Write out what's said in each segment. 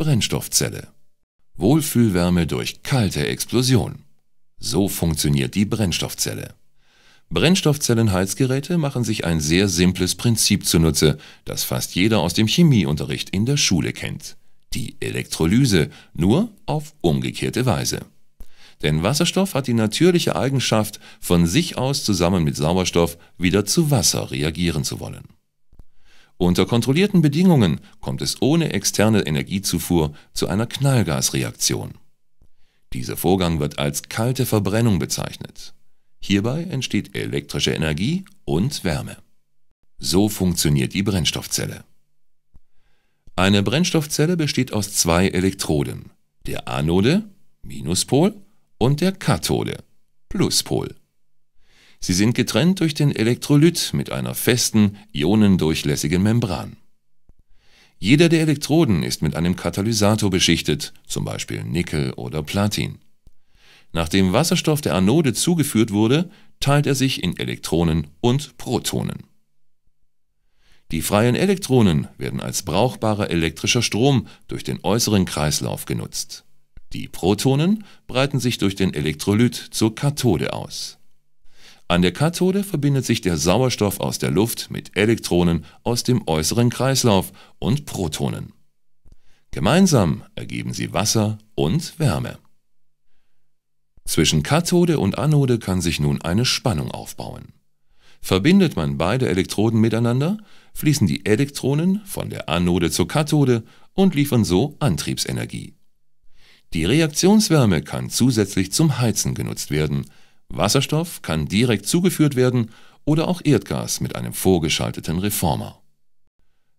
Brennstoffzelle. Wohlfühlwärme durch kalte Explosion. So funktioniert die Brennstoffzelle. Brennstoffzellenheizgeräte machen sich ein sehr simples Prinzip zunutze, das fast jeder aus dem Chemieunterricht in der Schule kennt. Die Elektrolyse, nur auf umgekehrte Weise. Denn Wasserstoff hat die natürliche Eigenschaft, von sich aus zusammen mit Sauerstoff wieder zu Wasser reagieren zu wollen. Unter kontrollierten Bedingungen kommt es ohne externe Energiezufuhr zu einer Knallgasreaktion. Dieser Vorgang wird als kalte Verbrennung bezeichnet. Hierbei entsteht elektrische Energie und Wärme. So funktioniert die Brennstoffzelle. Eine Brennstoffzelle besteht aus zwei Elektroden, der Anode, Minuspol, und der Kathode, Pluspol. Sie sind getrennt durch den Elektrolyt mit einer festen, ionendurchlässigen Membran. Jeder der Elektroden ist mit einem Katalysator beschichtet, zum Beispiel Nickel oder Platin. Nachdem Wasserstoff der Anode zugeführt wurde, teilt er sich in Elektronen und Protonen. Die freien Elektronen werden als brauchbarer elektrischer Strom durch den äußeren Kreislauf genutzt. Die Protonen breiten sich durch den Elektrolyt zur Kathode aus. An der Kathode verbindet sich der Sauerstoff aus der Luft mit Elektronen aus dem äußeren Kreislauf und Protonen. Gemeinsam ergeben sie Wasser und Wärme. Zwischen Kathode und Anode kann sich nun eine Spannung aufbauen. Verbindet man beide Elektroden miteinander, fließen die Elektronen von der Anode zur Kathode und liefern so Antriebsenergie. Die Reaktionswärme kann zusätzlich zum Heizen genutzt werden, Wasserstoff kann direkt zugeführt werden oder auch Erdgas mit einem vorgeschalteten Reformer.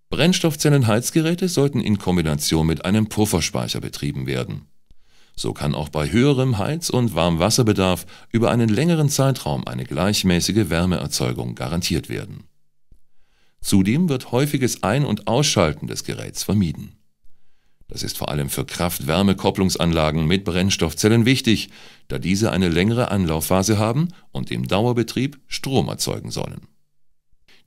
Brennstoffzellenheizgeräte sollten in Kombination mit einem Pufferspeicher betrieben werden. So kann auch bei höherem Heiz- und Warmwasserbedarf über einen längeren Zeitraum eine gleichmäßige Wärmeerzeugung garantiert werden. Zudem wird häufiges Ein- und Ausschalten des Geräts vermieden das ist vor allem für Kraft-Wärme-Kopplungsanlagen mit Brennstoffzellen wichtig, da diese eine längere Anlaufphase haben und im Dauerbetrieb Strom erzeugen sollen.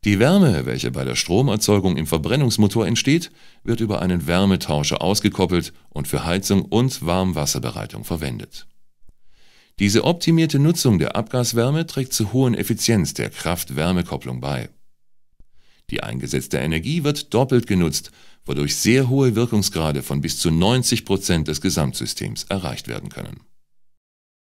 Die Wärme, welche bei der Stromerzeugung im Verbrennungsmotor entsteht, wird über einen Wärmetauscher ausgekoppelt und für Heizung und Warmwasserbereitung verwendet. Diese optimierte Nutzung der Abgaswärme trägt zur hohen Effizienz der Kraft-Wärme-Kopplung bei. Die eingesetzte Energie wird doppelt genutzt, wodurch sehr hohe Wirkungsgrade von bis zu 90 Prozent des Gesamtsystems erreicht werden können.